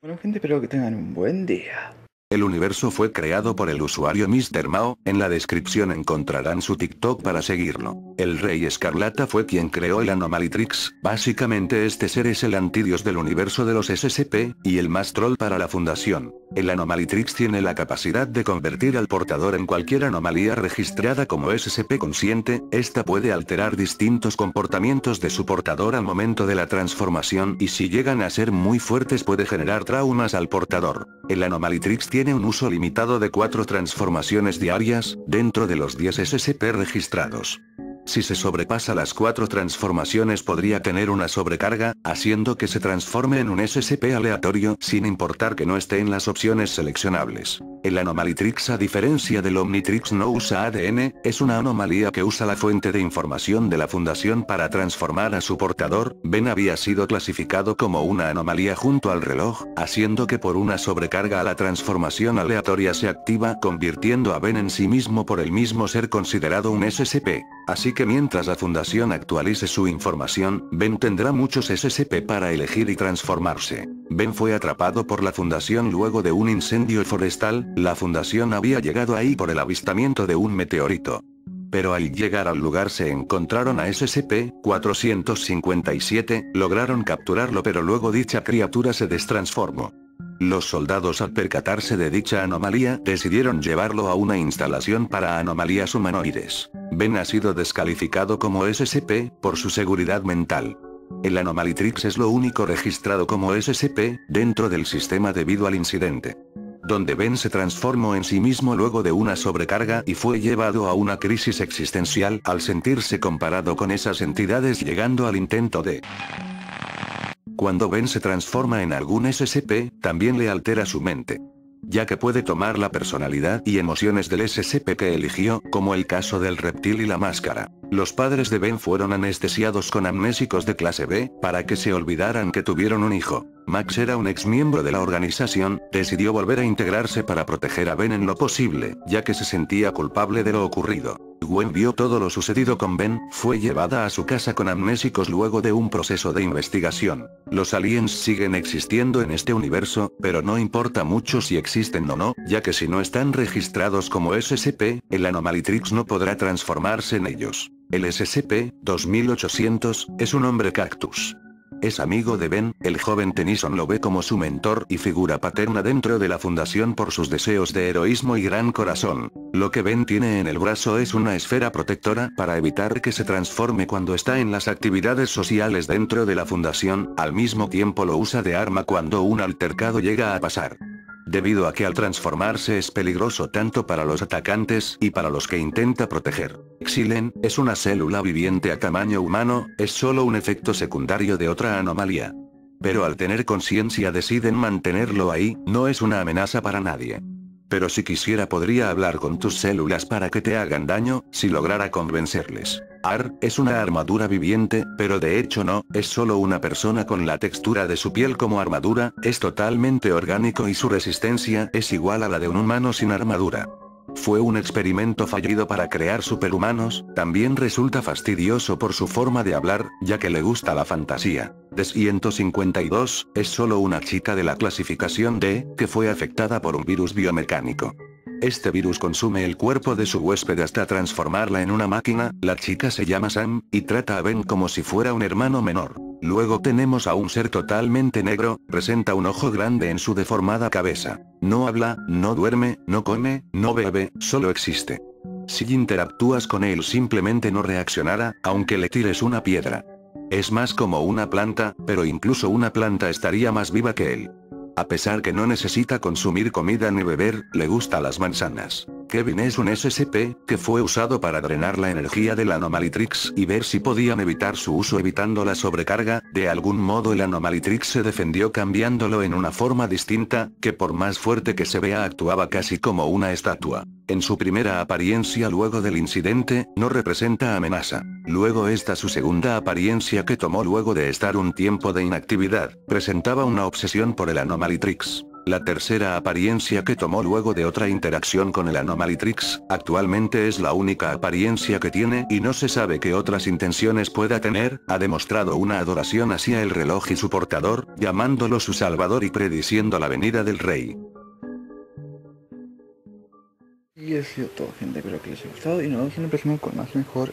Bueno gente, espero que tengan un buen día. El universo fue creado por el usuario Mr. Mao, en la descripción encontrarán su TikTok para seguirlo. El Rey Escarlata fue quien creó el Anomalitrix, básicamente este ser es el antidios del universo de los SCP, y el más troll para la fundación. El Anomalitrix tiene la capacidad de convertir al portador en cualquier anomalía registrada como SSP consciente, esta puede alterar distintos comportamientos de su portador al momento de la transformación y si llegan a ser muy fuertes puede generar traumas al portador. El tiene un uso limitado de 4 transformaciones diarias, dentro de los 10 SSP registrados. Si se sobrepasa las cuatro transformaciones podría tener una sobrecarga, haciendo que se transforme en un SCP aleatorio sin importar que no esté en las opciones seleccionables. El Anomalitrix a diferencia del Omnitrix no usa ADN, es una anomalía que usa la fuente de información de la Fundación para transformar a su portador, Ben había sido clasificado como una anomalía junto al reloj, haciendo que por una sobrecarga a la transformación aleatoria se activa convirtiendo a Ben en sí mismo por el mismo ser considerado un SCP. Así que mientras la fundación actualice su información, Ben tendrá muchos SCP para elegir y transformarse. Ben fue atrapado por la fundación luego de un incendio forestal, la fundación había llegado ahí por el avistamiento de un meteorito. Pero al llegar al lugar se encontraron a SCP-457, lograron capturarlo pero luego dicha criatura se destransformó. Los soldados al percatarse de dicha anomalía decidieron llevarlo a una instalación para anomalías humanoides. Ben ha sido descalificado como SSP por su seguridad mental. El Anomalitrix es lo único registrado como SSP dentro del sistema debido al incidente. Donde Ben se transformó en sí mismo luego de una sobrecarga y fue llevado a una crisis existencial al sentirse comparado con esas entidades llegando al intento de cuando Ben se transforma en algún SCP, también le altera su mente. Ya que puede tomar la personalidad y emociones del SCP que eligió, como el caso del reptil y la máscara. Los padres de Ben fueron anestesiados con amnésicos de clase B, para que se olvidaran que tuvieron un hijo. Max era un ex miembro de la organización, decidió volver a integrarse para proteger a Ben en lo posible, ya que se sentía culpable de lo ocurrido. Gwen vio todo lo sucedido con Ben, fue llevada a su casa con amnésicos luego de un proceso de investigación. Los aliens siguen existiendo en este universo, pero no importa mucho si existen o no, ya que si no están registrados como SCP, el Anomalitrix no podrá transformarse en ellos. El SCP-2800, es un hombre cactus. Es amigo de Ben, el joven Tennyson lo ve como su mentor y figura paterna dentro de la fundación por sus deseos de heroísmo y gran corazón. Lo que Ben tiene en el brazo es una esfera protectora para evitar que se transforme cuando está en las actividades sociales dentro de la fundación, al mismo tiempo lo usa de arma cuando un altercado llega a pasar debido a que al transformarse es peligroso tanto para los atacantes y para los que intenta proteger. Xilen, es una célula viviente a tamaño humano, es solo un efecto secundario de otra anomalía. Pero al tener conciencia deciden mantenerlo ahí, no es una amenaza para nadie. Pero si quisiera podría hablar con tus células para que te hagan daño, si lograra convencerles. Ar, es una armadura viviente, pero de hecho no, es solo una persona con la textura de su piel como armadura, es totalmente orgánico y su resistencia es igual a la de un humano sin armadura. Fue un experimento fallido para crear superhumanos, también resulta fastidioso por su forma de hablar, ya que le gusta la fantasía. De 152, es solo una chica de la clasificación D, que fue afectada por un virus biomecánico. Este virus consume el cuerpo de su huésped hasta transformarla en una máquina, la chica se llama Sam, y trata a Ben como si fuera un hermano menor. Luego tenemos a un ser totalmente negro, presenta un ojo grande en su deformada cabeza. No habla, no duerme, no come, no bebe, solo existe. Si interactúas con él simplemente no reaccionará, aunque le tires una piedra. Es más como una planta, pero incluso una planta estaría más viva que él. A pesar que no necesita consumir comida ni beber, le gustan las manzanas. Kevin es un SCP, que fue usado para drenar la energía del Anomalitrix y ver si podían evitar su uso evitando la sobrecarga, de algún modo el Anomalitrix se defendió cambiándolo en una forma distinta, que por más fuerte que se vea actuaba casi como una estatua. En su primera apariencia luego del incidente, no representa amenaza. Luego esta su segunda apariencia que tomó luego de estar un tiempo de inactividad, presentaba una obsesión por el Anomalitrix. La tercera apariencia que tomó luego de otra interacción con el Anomalitrix, actualmente es la única apariencia que tiene y no se sabe qué otras intenciones pueda tener, ha demostrado una adoración hacia el reloj y su portador, llamándolo su salvador y prediciendo la venida del rey. Y gente, que les y más mejor.